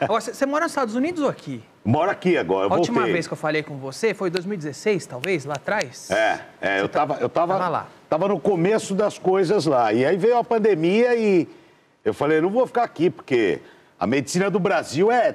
Agora, você mora nos Estados Unidos ou aqui? Moro aqui agora. Eu a última voltei. vez que eu falei com você foi em 2016, talvez, lá atrás? É, é eu, tá tava, eu tava, tava lá. Tava no começo das coisas lá. E aí veio a pandemia e eu falei, não vou ficar aqui, porque a medicina do Brasil é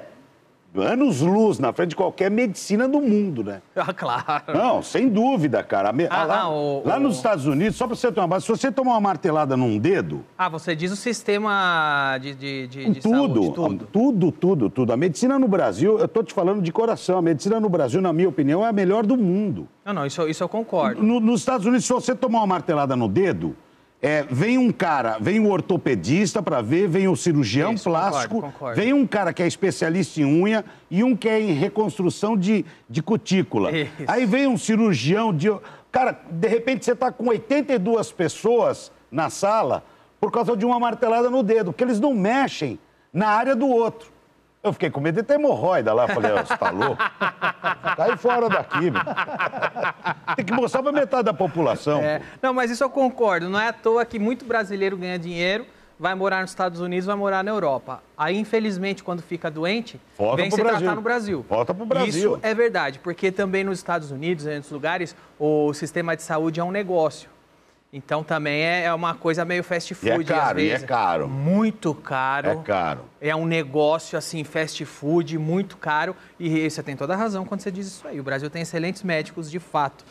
anos-luz na frente de qualquer medicina do mundo, né? Ah, claro. Não, sem dúvida, cara. Ah, ah, lá, o, lá nos Estados Unidos, só pra você tomar uma base, se você tomar uma martelada num dedo... Ah, você diz o sistema de, de, de, de tudo, saúde, tudo. Tudo, tudo, tudo. A medicina no Brasil, eu tô te falando de coração, a medicina no Brasil, na minha opinião, é a melhor do mundo. Não, não, isso, isso eu concordo. No, nos Estados Unidos, se você tomar uma martelada no dedo... É, vem um cara, vem o um ortopedista para ver, vem o um cirurgião Isso, plástico, concordo, concordo. vem um cara que é especialista em unha e um que é em reconstrução de, de cutícula. Isso. Aí vem um cirurgião de. Cara, de repente você está com 82 pessoas na sala por causa de uma martelada no dedo, porque eles não mexem na área do outro. Eu fiquei com medo de ter hemorroida lá. Falei, oh, você tá louco? Cai tá fora daqui, meu. Tem que mostrar para metade da população. É. Não, mas isso eu concordo. Não é à toa que muito brasileiro ganha dinheiro, vai morar nos Estados Unidos, vai morar na Europa. Aí, infelizmente, quando fica doente, Volta vem se Brasil. tratar no Brasil. Volta para o Brasil. Isso é verdade, porque também nos Estados Unidos, em outros lugares, o sistema de saúde é um negócio. Então também é, é uma coisa meio fast food. E é caro, às é vezes. é caro. Muito caro. É caro. É um negócio assim, fast food, muito caro. E você tem toda a razão quando você diz isso aí. O Brasil tem excelentes médicos, de fato.